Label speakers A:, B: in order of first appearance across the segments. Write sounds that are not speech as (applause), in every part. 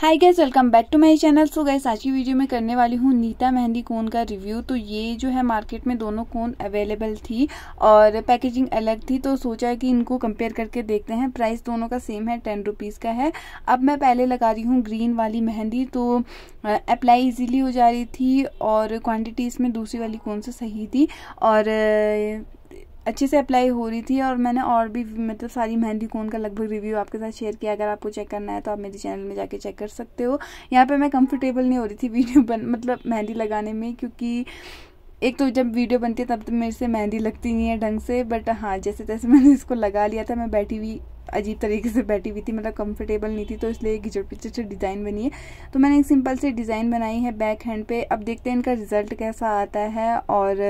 A: hi guys welcome back to my channel so guys आज की video में करने वाली हूँ नीता मेहंदी कोन का रिव्यू तो ये जो है मार्केट में दोनों कोन अवेलेबल थी और पैकेजिंग अलग थी तो सोचा कि इनको कंपेयर करके देखते हैं प्राइस दोनों का सेम है टेन रुपीज़ का है अब मैं पहले लगा रही हूँ ग्रीन वाली मेहंदी तो अप्लाई ईजिली हो जा रही थी और क्वान्टिटी इसमें दूसरी वाली कौन से सही थी और अच्छे से अप्लाई हो रही थी और मैंने और भी मतलब सारी मेहंदी कोन का लगभग रिव्यू आपके साथ शेयर किया अगर आपको चेक करना है तो आप मेरे चैनल में जाके चेक कर सकते हो यहाँ पे मैं कंफर्टेबल नहीं हो रही थी वीडियो बन मतलब मेहंदी लगाने में क्योंकि एक तो जब वीडियो बनती है तब तो मेरे से मेहंदी लगती नहीं है ढंग से बट हाँ जैसे तैसे (laughs) मैंने इसको लगा लिया था मैं बैठी हुई अजीब तरीके से बैठी हुई थी मतलब कंफर्टेबल नहीं थी तो इसलिए घिचड़ पिचड़ से डिज़ाइन बनी है तो मैंने एक सिंपल सी डिज़ाइन बनाई है बैक हैंड पे अब देखते हैं इनका रिज़ल्ट कैसा आता है और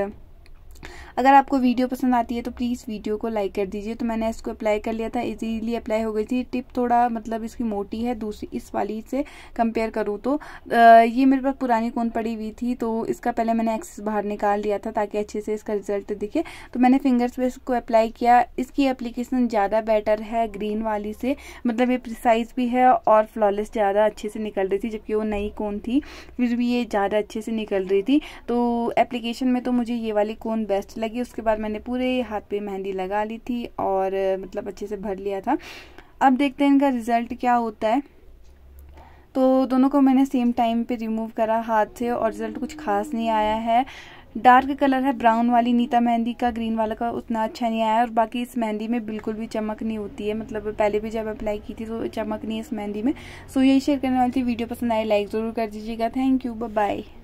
A: अगर आपको वीडियो पसंद आती है तो प्लीज़ वीडियो को लाइक कर दीजिए तो मैंने इसको अप्लाई कर लिया था इजीली अप्लाई हो गई थी टिप थोड़ा मतलब इसकी मोटी है दूसरी इस वाली से कंपेयर करूँ तो आ, ये मेरे पास पुरानी कौन पड़ी हुई थी तो इसका पहले मैंने एक्सेस बाहर निकाल लिया था ताकि अच्छे से इसका रिजल्ट दिखे तो मैंने फिंगर्स पर इसको अप्लाई किया इसकी एप्लीकेशन ज़्यादा बेटर है ग्रीन वाली से मतलब ये प्रिसाइज भी है और फ्लॉलेस ज़्यादा अच्छे से निकल रही थी जबकि वो नई कौन थी फिर भी ये ज़्यादा अच्छे से निकल रही थी तो एप्लीकेशन में तो मुझे ये वाली कौन बेस्ट लगी लगी उसके बाद मैंने पूरे हाथ पे मेहंदी लगा ली थी और मतलब अच्छे से भर लिया था अब देखते हैं इनका रिज़ल्ट क्या होता है तो दोनों को मैंने सेम टाइम पे रिमूव करा हाथ से और रिज़ल्ट कुछ खास नहीं आया है डार्क कलर है ब्राउन वाली नीता मेहंदी का ग्रीन वाला का उतना अच्छा नहीं आया और बाकी इस मेहंदी में बिल्कुल भी चमक नहीं होती है मतलब पहले भी जब अप्लाई की थी तो चमक नहीं है इस मेहंदी में सो यही शेयर करने वाली थी वीडियो पसंद आई लाइक ज़रूर कर दीजिएगा थैंक यू बाय